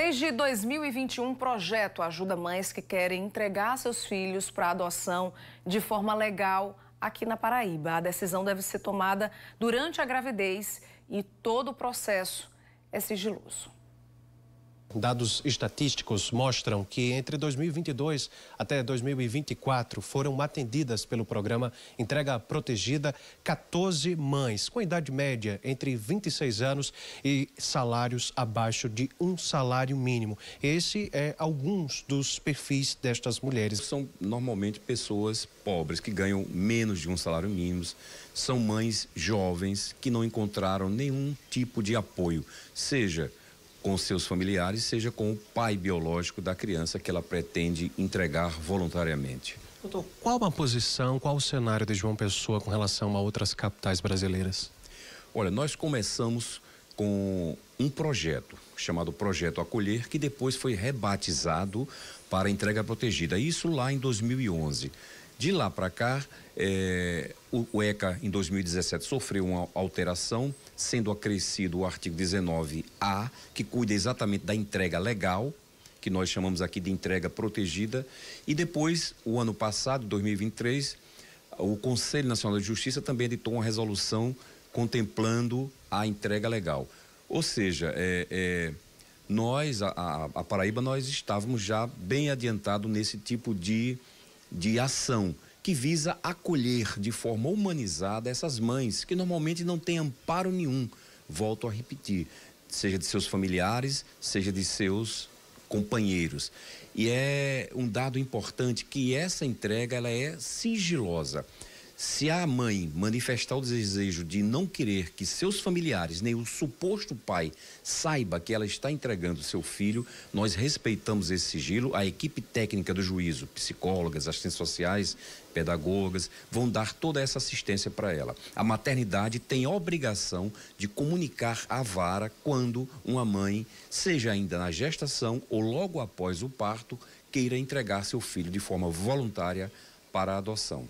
Desde 2021, o projeto ajuda mães que querem entregar seus filhos para adoção de forma legal aqui na Paraíba. A decisão deve ser tomada durante a gravidez e todo o processo é sigiloso. Dados estatísticos mostram que entre 2022 até 2024 foram atendidas pelo programa Entrega Protegida 14 mães com idade média entre 26 anos e salários abaixo de um salário mínimo. Esse é alguns dos perfis destas mulheres. São normalmente pessoas pobres que ganham menos de um salário mínimo, são mães jovens que não encontraram nenhum tipo de apoio, seja com seus familiares, seja com o pai biológico da criança que ela pretende entregar voluntariamente. Doutor, qual a posição, qual o cenário de João Pessoa com relação a outras capitais brasileiras? Olha, nós começamos com um projeto chamado Projeto Acolher, que depois foi rebatizado para entrega protegida. Isso lá em 2011. De lá para cá, é, o, o, ECA em 2017 sofreu uma alteração, sendo acrescido o artigo 19A, que cuida exatamente da entrega legal, que nós chamamos aqui de entrega protegida, e depois, o ano passado, 2023, o Conselho Nacional de Justiça também editou uma resolução contemplando a entrega legal. Ou seja, é, é, nós, a, a, a Paraíba, nós estávamos já bem adiantado nesse tipo de de ação que visa acolher de forma humanizada essas mães que normalmente não têm amparo nenhum, volto a repetir, seja de seus familiares, seja de seus companheiros. E é um dado importante que essa entrega ela é sigilosa. Se a mãe manifestar o desejo de não querer que seus familiares, nem o suposto pai, saiba que ela está entregando seu filho, nós respeitamos esse sigilo. A equipe técnica do juízo, psicólogas, assistentes sociais, pedagogas, vão dar toda essa assistência para ela. A maternidade tem a obrigação de comunicar à vara quando uma mãe, seja ainda na gestação ou logo após o parto, queira entregar seu filho de forma voluntária para a adoção.